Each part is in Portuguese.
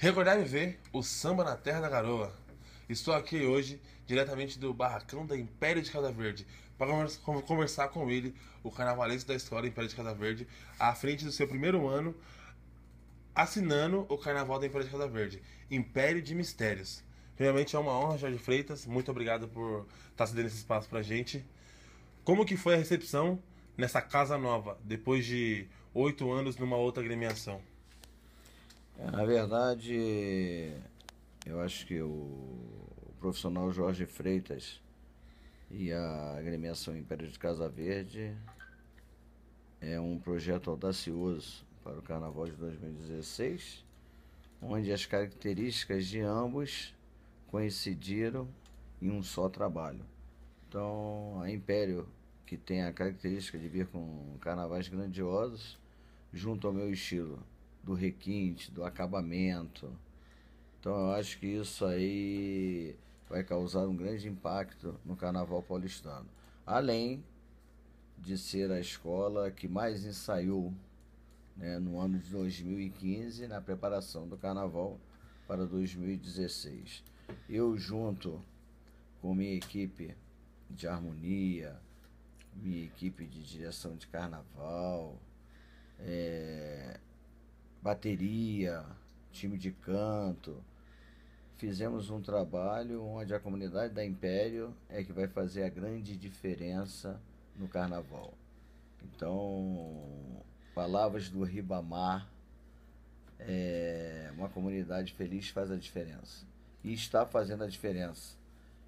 Recordar e ver o samba na terra da garoa. Estou aqui hoje, diretamente do barracão da Império de Casa Verde, para conversar com ele, o carnavalesco da história Império de Casa Verde, à frente do seu primeiro ano, assinando o Carnaval da Império de Casa Verde, Império de Mistérios. Realmente é uma honra, Jorge Freitas, muito obrigado por tá estar cedendo esse espaço para gente. Como que foi a recepção nessa casa nova, depois de oito anos numa outra agremiação? É, na verdade, eu acho que o, o, profissional Jorge Freitas e a agremiação Império de Casa Verde é um projeto audacioso para o Carnaval de 2016, onde as características de ambos coincidiram em um só trabalho. Então, a Império, que tem a característica de vir com carnavais grandiosos, junto ao meu estilo do requinte, do acabamento. Então eu acho que isso aí vai causar um grande impacto no carnaval paulistano. Além de ser a escola que mais ensaiou né, no ano de 2015 na preparação do carnaval para 2016. Eu junto com minha equipe de harmonia, minha equipe de direção de carnaval, é, bateria, time de canto. Fizemos um trabalho onde a comunidade da Império é que vai fazer a grande diferença no carnaval. Então, palavras do Ribamar, é, uma comunidade feliz faz a diferença. E está fazendo a diferença.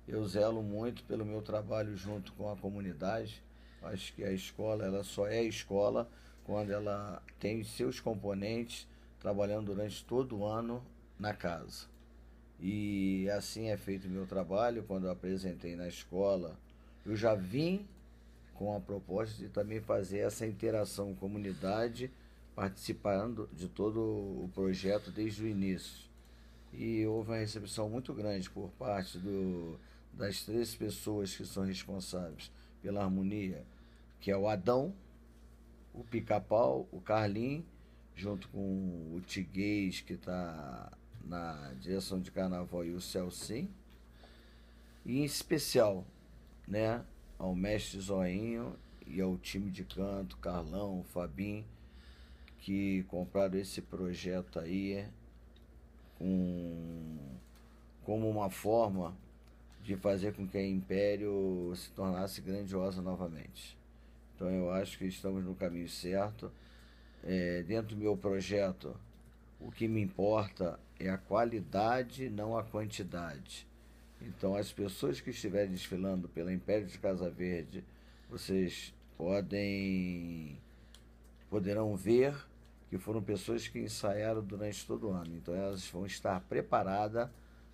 Eu zelo muito pelo meu trabalho junto com a comunidade. Acho que a escola, ela só é escola quando ela tem os seus componentes trabalhando durante todo o ano na casa. E assim é feito o meu trabalho. Quando eu apresentei na escola, eu já vim com a proposta de também fazer essa interação comunidade, participando de todo o projeto desde o início. E houve uma recepção muito grande por parte do, das três pessoas que são responsáveis pela harmonia, que é o Adão, o Pica-Pau, o Carlin, junto com o Tiguez, que está na direção de carnaval, e o Celcim. E em especial, né, ao mestre Zoinho e ao time de canto, Carlão, Fabim, que compraram esse projeto aí com, como uma forma de fazer com que a Império se tornasse grandiosa novamente. Então eu acho que estamos no caminho certo. É, dentro do meu projeto, o que me importa é a qualidade, não a quantidade. Então as pessoas que estiverem desfilando pela Império de Casa Verde, vocês podem poderão ver que foram pessoas que ensaiaram durante todo o ano. Então elas vão estar preparadas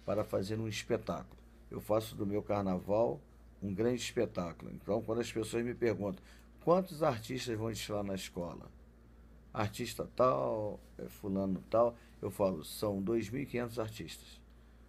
para fazer um espetáculo. Eu faço do meu carnaval um grande espetáculo. Então quando as pessoas me perguntam Quantos artistas vão desfilar na escola? Artista tal, é fulano tal. Eu falo, são 2.500 artistas.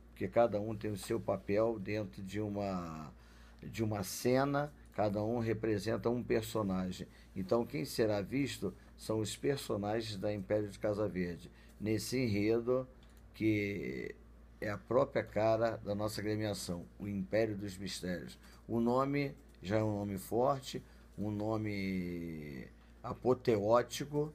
Porque cada um tem o seu papel dentro de uma, de uma cena, cada um representa um personagem. Então, quem será visto são os personagens da Império de Casa Verde. Nesse enredo que é a própria cara da nossa gremiação, o Império dos Mistérios. O nome já é um nome forte, um nome apoteótico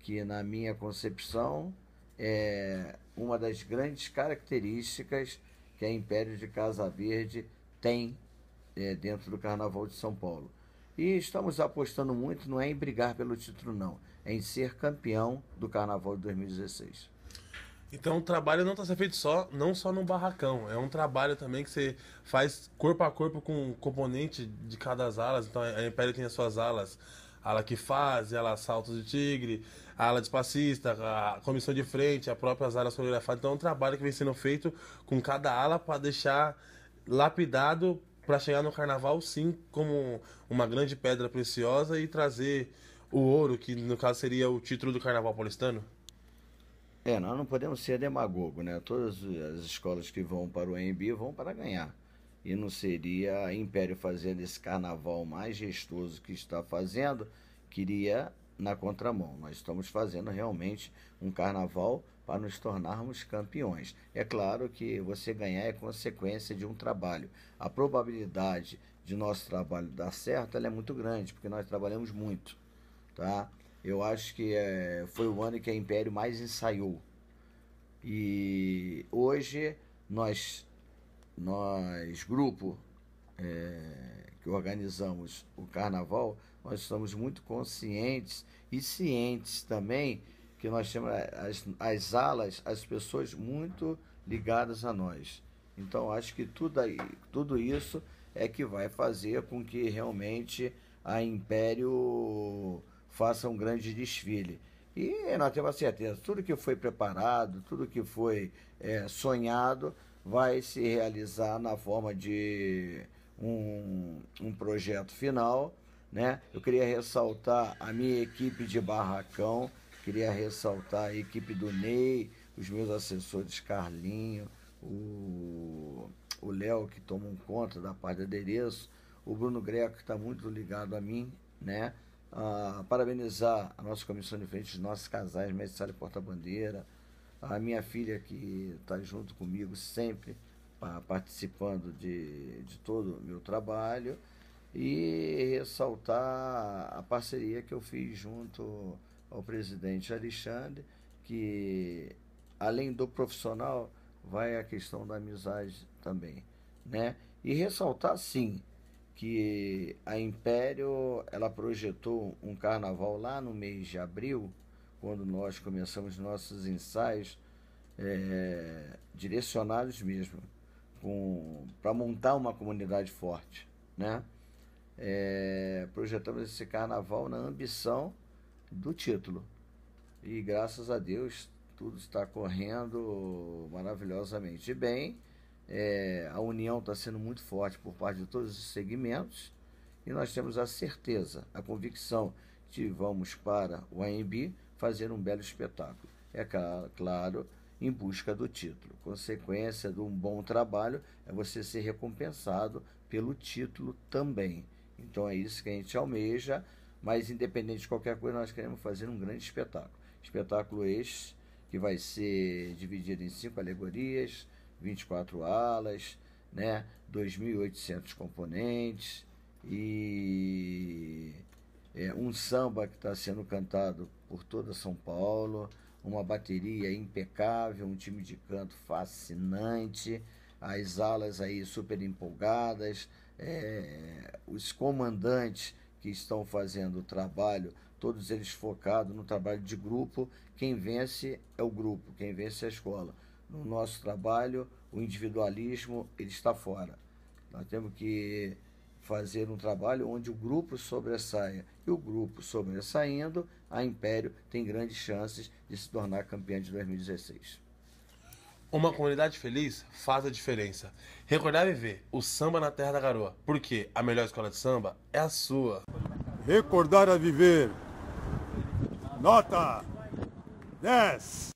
que, na minha concepção, é uma das grandes características que a Império de Casa Verde tem é, dentro do Carnaval de São Paulo. E estamos apostando muito, não é em brigar pelo título, não, é em ser campeão do Carnaval de 2016. Então o trabalho não está sendo feito só, não só no barracão. É um trabalho também que você faz corpo a corpo com o componente de cada alas. Então a Império tem as suas alas. Ala que faz, ala saltos de tigre, ala de passista, a comissão de frente, as próprias alas coreografadas. Então é um trabalho que vem sendo feito com cada ala para deixar lapidado para chegar no carnaval sim como uma grande pedra preciosa e trazer o ouro, que no caso seria o título do carnaval paulistano. É, nós não podemos ser demagogo, né? Todas as escolas que vão para o EMB vão para ganhar. E não seria Império fazendo esse carnaval mais gestoso que está fazendo, queria na contramão. Nós estamos fazendo realmente um carnaval para nos tornarmos campeões. É claro que você ganhar é consequência de um trabalho. A probabilidade de nosso trabalho dar certo é muito grande, porque nós trabalhamos muito, tá? Eu acho que é, foi o ano que a Império mais ensaiou. E hoje nós, nós grupo é, que organizamos o carnaval, nós estamos muito conscientes e cientes também que nós temos as, as alas, as pessoas muito ligadas a nós. Então acho que tudo, aí, tudo isso é que vai fazer com que realmente a Império faça um grande desfile. E nós temos a certeza, tudo que foi preparado, tudo que foi é, sonhado, vai se realizar na forma de um, um projeto final. Né? Eu queria ressaltar a minha equipe de barracão, queria ressaltar a equipe do Ney, os meus assessores Carlinho, o Léo que tomam conta da parte de adereço, o Bruno Greco que está muito ligado a mim, né? parabenizar a nossa comissão de frente, os nossos casais, mestre Sala Porta-Bandeira, a minha filha que está junto comigo sempre, participando de, de todo o meu trabalho, e ressaltar a parceria que eu fiz junto ao presidente Alexandre, que além do profissional, vai a questão da amizade também, né? E ressaltar, sim, que a Império ela projetou um carnaval lá no mês de abril, quando nós começamos nossos ensaios é, direcionados mesmo para montar uma comunidade forte, né? É, projetamos esse carnaval na ambição do título e graças a Deus tudo está correndo maravilhosamente bem é, a união está sendo muito forte por parte de todos os segmentos e nós temos a certeza, a convicção que vamos para o AMB fazer um belo espetáculo. É claro, em busca do título. Consequência de um bom trabalho é você ser recompensado pelo título também. Então é isso que a gente almeja, mas independente de qualquer coisa, nós queremos fazer um grande espetáculo. Espetáculo este que vai ser dividido em cinco alegorias 24 alas, né? 2.800 componentes e é, um samba que está sendo cantado por toda São Paulo, uma bateria impecável, um time de canto fascinante, as alas aí super empolgadas, é, os comandantes que estão fazendo o trabalho, todos eles focados no trabalho de grupo. Quem vence é o grupo, quem vence é a escola no nosso trabalho, o individualismo ele está fora. Nós temos que fazer um trabalho onde o grupo sobressaia. E o grupo sobressaindo, a Império tem grandes chances de se tornar campeã de 2016. Uma comunidade feliz faz a diferença. Recordar viver o samba na terra da garoa, porque a melhor escola de samba é a sua. Recordar a viver. Nota 10.